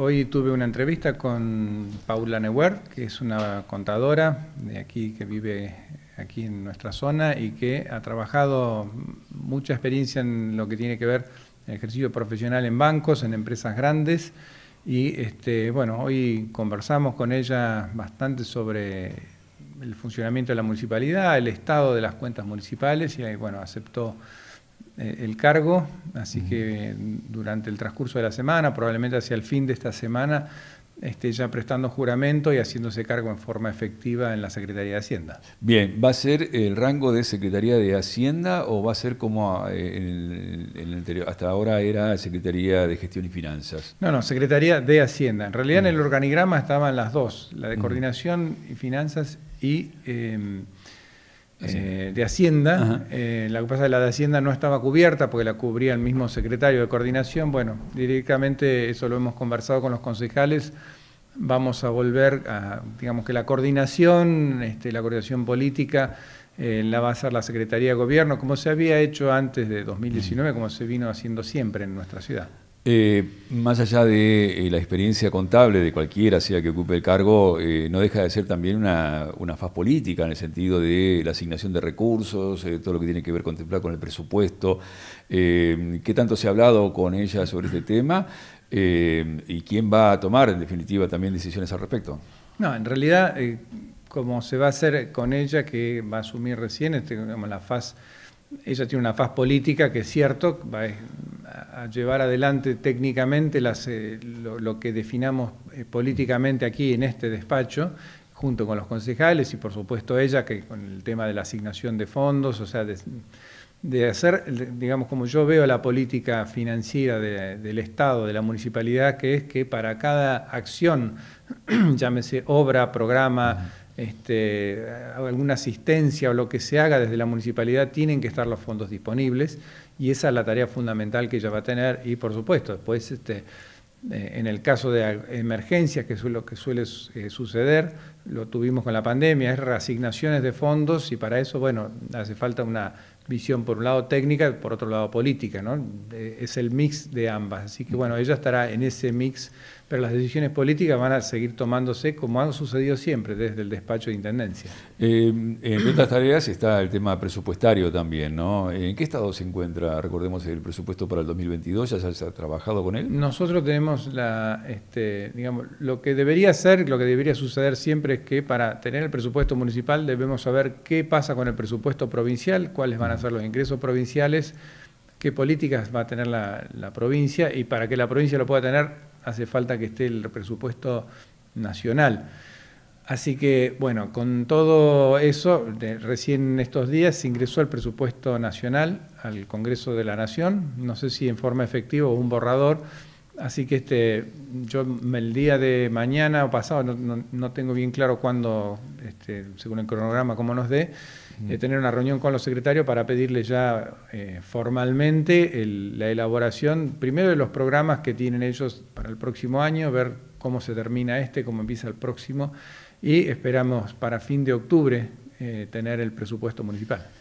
Hoy tuve una entrevista con Paula Neuer, que es una contadora de aquí que vive aquí en nuestra zona y que ha trabajado mucha experiencia en lo que tiene que ver el ejercicio profesional en bancos, en empresas grandes. Y este, bueno, hoy conversamos con ella bastante sobre el funcionamiento de la municipalidad, el estado de las cuentas municipales y bueno, aceptó eh, el cargo, así que durante el transcurso de la semana, probablemente hacia el fin de esta semana, esté ya prestando juramento y haciéndose cargo en forma efectiva en la Secretaría de Hacienda. Bien, ¿va a ser el rango de Secretaría de Hacienda o va a ser como ah, eh, el, Hasta ahora era Secretaría de Gestión y Finanzas. No, no, Secretaría de Hacienda. En realidad en el organigrama estaban las dos, la de Coordinación y Finanzas y... Em, eh, de Hacienda. Eh, la que pasa es que la de Hacienda no estaba cubierta porque la cubría el mismo secretario de coordinación. Bueno, directamente eso lo hemos conversado con los concejales. Vamos a volver a, digamos que la coordinación, este, la coordinación política, eh, la va a hacer la Secretaría de Gobierno, como se había hecho antes de 2019, como se vino haciendo siempre en nuestra ciudad. Eh, más allá de eh, la experiencia contable de cualquiera, sea que ocupe el cargo, eh, no deja de ser también una, una, faz política en el sentido de la asignación de recursos, todo lo que tiene que ver contemplar con el presupuesto. ¿Qué tanto se ha hablado con ella sobre este tema? ¿Y quién va a tomar, en definitiva, también decisiones al respecto? No, en realidad, como se va a hacer con ella, que va a asumir recién, este, la faz ella tiene una faz política que es cierto, va a, llevar adelante técnicamente las, eh, lo, que definamos eh, políticamente aquí en este despacho, junto con los concejales y por supuesto ella, que con el tema de la asignación de fondos, o sea, de, hacer, digamos, como yo veo la política financiera del Estado, de la municipalidad, que es que para cada acción, llámese obra, programa, este, alguna asistencia o lo que se haga desde la municipalidad, tienen que estar los fondos disponibles y esa es la tarea fundamental que ella va a tener y por supuesto después este, eh, en el caso de emergencias, que es lo que suele eh, suceder, lo tuvimos con la pandemia, es reasignaciones de fondos y para eso, bueno, hace falta una visión por un lado técnica por otro lado política, ¿no? Es el mix de ambas. Así que bueno, ella estará en ese mix, pero las decisiones políticas van a seguir tomándose como han sucedido siempre desde el despacho de Intendencia. En eh, en otras tareas está el tema presupuestario también, ¿no? ¿En qué estado se encuentra, recordemos, el presupuesto para el 2022? ¿Ya se ha trabajado con él? Nosotros tenemos la, este, digamos, lo que debería ser, lo que debería suceder siempre es que para tener el presupuesto municipal debemos saber qué pasa con el presupuesto provincial, cuáles van a hacer los ingresos provinciales, qué políticas va a tener la, provincia y para que la provincia lo pueda tener hace falta que esté el presupuesto nacional. Así que, bueno, con todo eso, recién estos días se ingresó el presupuesto nacional al Congreso de la Nación, no sé si en forma efectiva o un borrador, Así que este, yo el día de mañana o pasado, no, tengo bien claro cuándo, este, según el cronograma, cómo nos dé, eh, tener una reunión con los secretarios para pedirles ya eh, formalmente la elaboración, primero de los programas que tienen ellos para el próximo año, ver cómo se termina este, cómo empieza el próximo, y esperamos para fin de octubre eh, tener el presupuesto municipal.